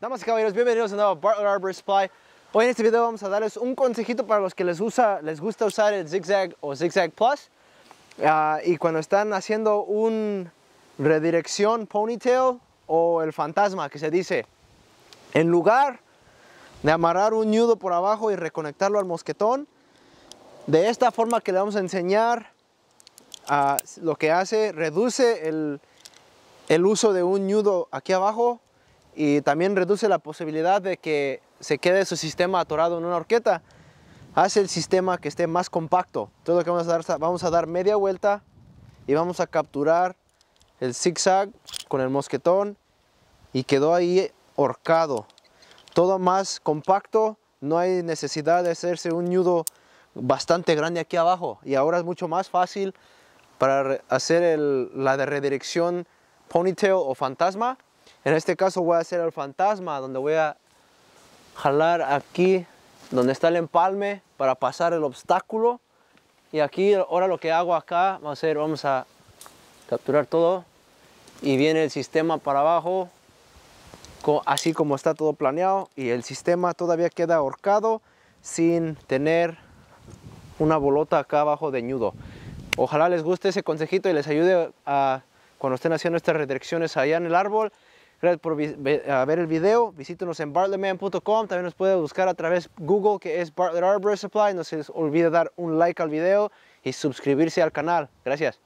Damas caballeros, bienvenidos a nuevo Bartlett Arbor Supply. Hoy en este video vamos a darles un consejito para los que les, usa, les gusta usar el Zigzag o Zigzag Plus. Ah, y cuando están haciendo una redirección ponytail o el fantasma que se dice, en lugar de amarrar un nudo por abajo y reconectarlo al mosquetón, de esta forma que le vamos a enseñar, ah, lo que hace, reduce el, el uso de un nudo aquí abajo y también reduce la posibilidad de que se quede su sistema atorado en una horqueta. Hace el sistema que esté más compacto. todo lo que vamos a dar, vamos a dar media vuelta y vamos a capturar el zigzag con el mosquetón y quedó ahí horcado. Todo más compacto, no hay necesidad de hacerse un nudo bastante grande aquí abajo y ahora es mucho más fácil para hacer la de redirección ponytail o fantasma en este caso voy a hacer el fantasma, donde voy a jalar aquí donde está el empalme para pasar el obstáculo. Y aquí, ahora lo que hago acá, va a, ser vamos a capturar todo. Y viene el sistema para abajo, así como está todo planeado. Y el sistema todavía queda ahorcado sin tener una bolota acá abajo de nudo. Ojalá les guste ese consejito y les ayude a, cuando estén haciendo estas redirecciones allá en el árbol. Gracias por ver el video. visítanos en bartleman.com. También nos puede buscar a través de Google, que es Bartlett Arbor Supply. No se les olvide dar un like al video y suscribirse al canal. Gracias.